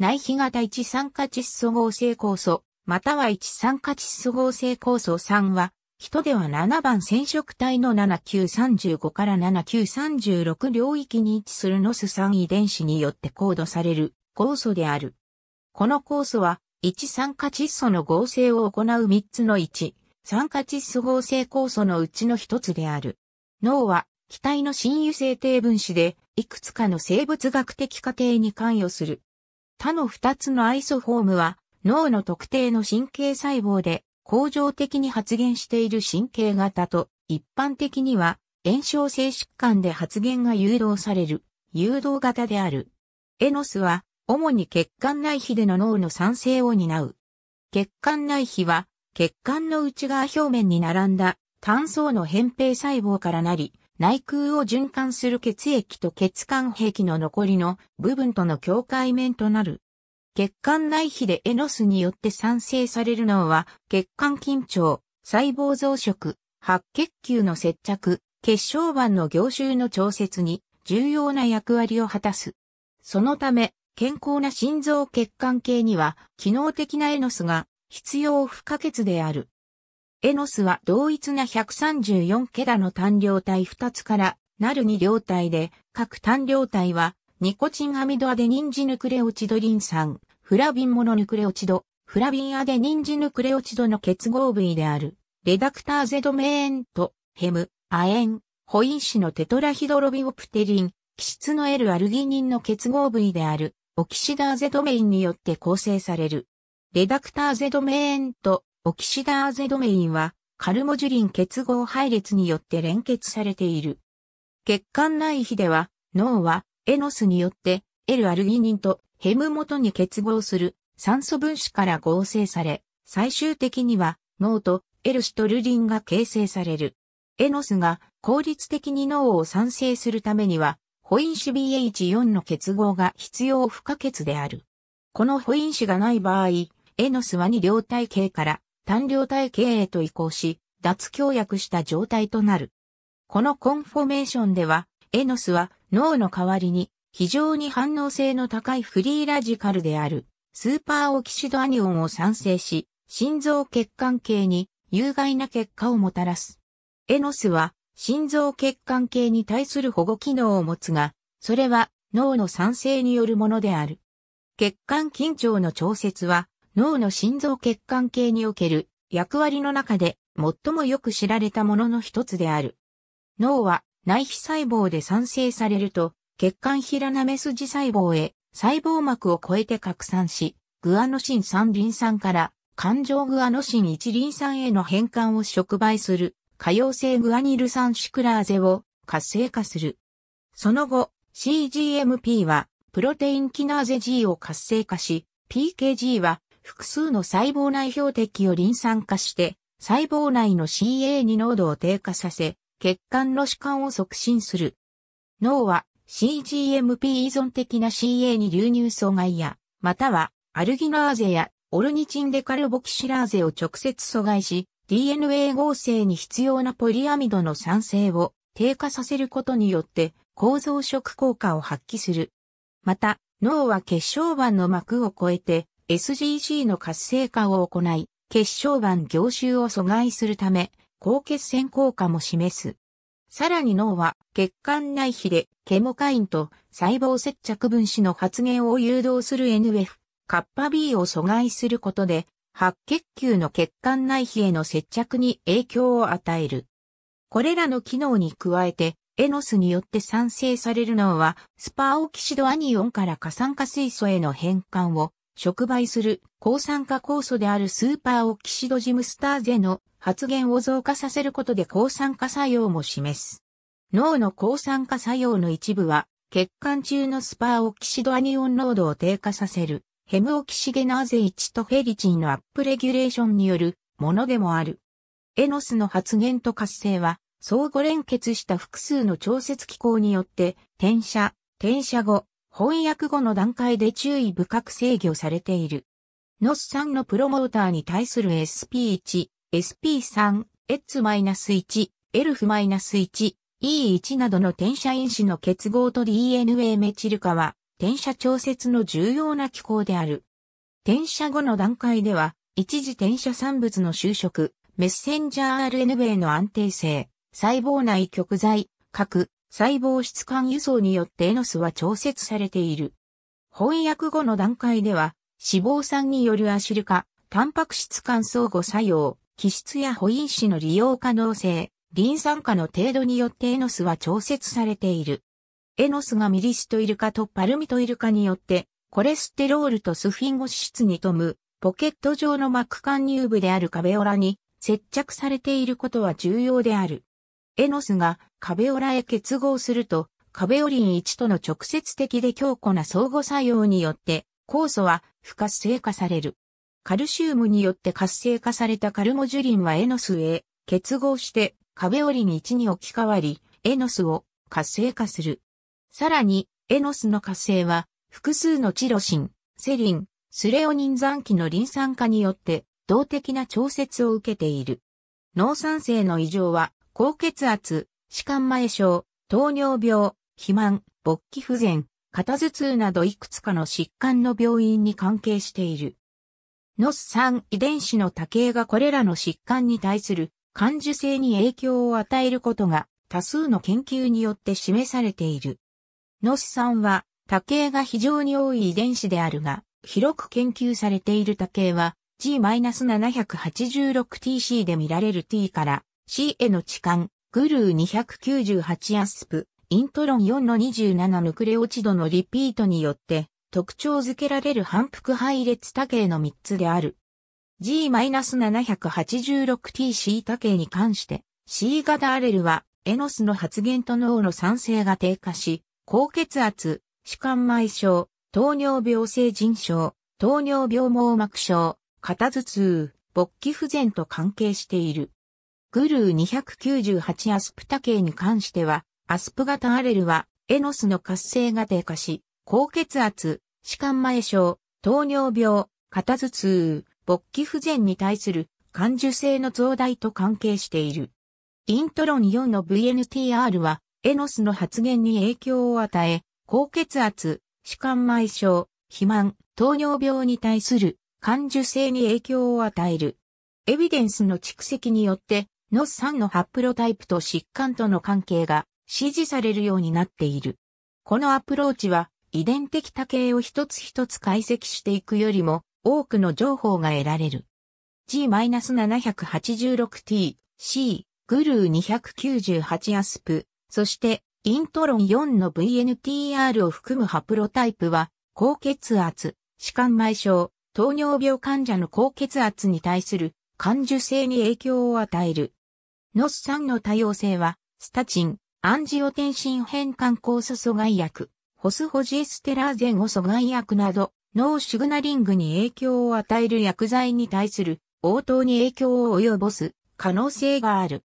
内皮型一酸化窒素合成酵素、または一酸化窒素合成酵素3は、人では7番染色体の7935から7936領域に位置するノス3遺伝子によってコードされる酵素である。この酵素は、一酸化窒素の合成を行う3つの1、酸化窒素合成酵素のうちの1つである。脳は、気体の親油性低分子で、いくつかの生物学的過程に関与する。他の二つのアイソフォームは脳の特定の神経細胞で恒常的に発現している神経型と一般的には炎症性疾患で発現が誘導される誘導型である。エノスは主に血管内皮での脳の酸性を担う。血管内皮は血管の内側表面に並んだ単層の扁平細胞からなり、内空を循環する血液と血管壁の残りの部分との境界面となる。血管内皮でエノスによって産生されるのは、血管緊張、細胞増殖、白血球の接着、血小板の凝集の調節に重要な役割を果たす。そのため、健康な心臓血管系には、機能的なエノスが必要不可欠である。エノスは同一な134ケラの単量体2つからなる2量体で、各単量体は、ニコチンアミドアデニンジヌクレオチドリン酸、フラビンモノヌクレオチド、フラビンアデニンジヌクレオチドの結合部位である、レダクターゼドメエンと、ヘム、アエン、ホインシのテトラヒドロビオプテリン、基質の L アルギニンの結合部位である、オキシダーゼドメインによって構成される。レダクターゼドメエンと、オキシダーゼドメインは、カルモジュリン結合配列によって連結されている。血管内皮では、脳は、エノスによって、L アルギニンとヘム元に結合する酸素分子から合成され、最終的には、脳と L シトルリンが形成される。エノスが効率的に脳を産生するためには、ホインシ BH4 の結合が必要不可欠である。このホインがない場合、エノスは2両体系から単量体系へと移行し、脱強薬した状態となる。このコンフォメーションでは、エノスは脳の代わりに非常に反応性の高いフリーラジカルであるスーパーオキシドアニオンを産生し、心臓血管系に有害な結果をもたらす。エノスは心臓血管系に対する保護機能を持つが、それは脳の酸性によるものである。血管緊張の調節は脳の心臓血管系における役割の中で最もよく知られたものの一つである。脳は内皮細胞で産生されると血管平なめジ細胞へ細胞膜を越えて拡散し、グアノシン3リン酸から環状グアノシン1リン酸への変換を触媒する可溶性グアニル酸シクラーゼを活性化する。その後、CGMP はプロテインキナーゼ G を活性化し、PKG は複数の細胞内標的をリン酸化して、細胞内の CA2 濃度を低下させ、血管の弛緩を促進する。脳は CGMP 依存的な CA2 流入阻害や、またはアルギナーゼやオルニチンデカルボキシラーゼを直接阻害し、DNA 合成に必要なポリアミドの酸性を低下させることによって構造色効果を発揮する。また、脳は血小板の膜を越えて SGC の活性化を行い、血小板凝集を阻害するため、高血栓効果も示す。さらに脳は血管内皮でケモカインと細胞接着分子の発現を誘導する NF、カッパ B を阻害することで、白血球の血管内皮への接着に影響を与える。これらの機能に加えて、エノスによって産生される脳は、スパーオキシドアニオンから過酸化水素への変換を触媒する抗酸化酵素であるスーパーオキシドジムスターゼの発現を増加させることで抗酸化作用も示す。脳の抗酸化作用の一部は、血管中のスパーオキシドアニオン濃度を低下させる、ヘムオキシゲナーゼ1とフェリチンのアップレギュレーションによるものでもある。エノスの発現と活性は、相互連結した複数の調節機構によって、転写、転写後、翻訳後の段階で注意深く制御されている。ノスさんのプロモーターに対する SP1、SP3、H-1、Elf-1、E1 などの転写因子の結合と DNA メチル化は、転写調節の重要な機構である。転写後の段階では、一時転写産物の収縮、メッセンジャー RNA の安定性、細胞内極材、核、細胞質間輸送によってエノスは調節されている。翻訳後の段階では、脂肪酸によるアシル化、タンパク質間相互作用、気質や保因子の利用可能性、リン酸化の程度によってエノスは調節されている。エノスがミリストイル化とパルミトイル化によって、コレステロールとスフィンゴ脂質に富む、ポケット状の膜管入部であるカベオラに接着されていることは重要である。エノスがカベオラへ結合すると、カベオリン1との直接的で強固な相互作用によって、酵素は不活性化される。カルシウムによって活性化されたカルモジュリンはエノスへ結合してカベオリン1に置き換わり、エノスを活性化する。さらに、エノスの活性は複数のチロシン、セリン、スレオニン残機のリン酸化によって動的な調節を受けている。脳酸性の異常は高血圧、歯間前症、糖尿病、肥満、勃起不全、肩頭痛などいくつかの疾患の病院に関係している。NOS3 遺伝子の多形がこれらの疾患に対する感受性に影響を与えることが多数の研究によって示されている。NOS3 は多形が非常に多い遺伝子であるが、広く研究されている多形は G-786TC で見られる T から C への置換、グルー298アスプ、イントロン4の27ヌクレオチドのリピートによって、特徴づけられる反復配列多形の3つである。G-786TC 多形に関して、C 型アレルは、エノスの発現と脳の酸性が低下し、高血圧、歯間埋症、糖尿病性腎症、糖尿病網膜症、肩頭痛、勃起不全と関係している。グルー298アスプタ系に関しては、アスプ型アレルは、エノスの活性が低下し、高血圧、歯間前症、糖尿病、肩頭痛、勃起不全に対する感受性の増大と関係している。イントロン4の VNTR は、エノスの発言に影響を与え、高血圧、歯間埋症、肥満、糖尿病に対する感受性に影響を与える。エビデンスの蓄積によって、ノスさんのハプロタイプと疾患との関係が支持されるようになっている。このアプローチは遺伝的多形を一つ一つ解析していくよりも多くの情報が得られる。G-786T、C、グルー298アスプ、そしてイントロン4の VNTR を含むハプロタイプは高血圧、歯間埋症、糖尿病患者の高血圧に対する感受性に影響を与えるノス酸の多様性は、スタチン、アンジオテンシン変換酵素阻害薬、ホスホジエステラーゼンを阻害薬など、脳シグナリングに影響を与える薬剤に対する応答に影響を及ぼす可能性がある。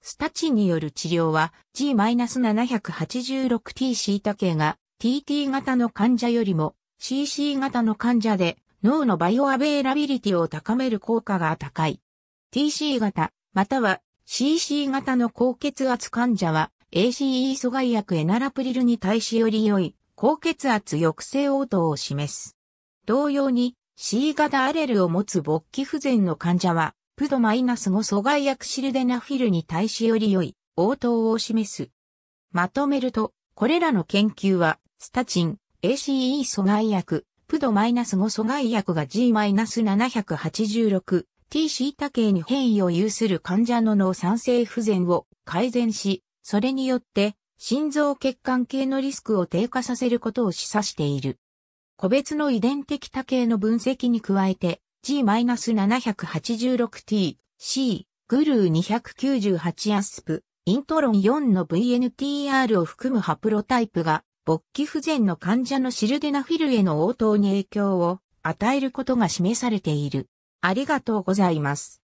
スタチンによる治療は G-786T 系が TT 型の患者よりも CC 型の患者で脳のバイオアベイラビリティを高める効果が高い。TC 型または CC 型の高血圧患者は ACE 阻害薬エナラプリルに対しより良い高血圧抑制応答を示す。同様に C 型アレルを持つ勃起不全の患者はプドマイナス -5 阻害薬シルデナフィルに対しより良い応答を示す。まとめると、これらの研究は、スタチン、ACE 阻害薬、プドマイナス -5 阻害薬が G-786、T c 多タ系に変異を有する患者の脳酸性不全を改善し、それによって心臓血管系のリスクを低下させることを示唆している。個別の遺伝的多系の分析に加えて G-786T、C、グルー298アスプ、イントロン4の VNTR を含むハプロタイプが勃起不全の患者のシルデナフィルへの応答に影響を与えることが示されている。ありがとうございます。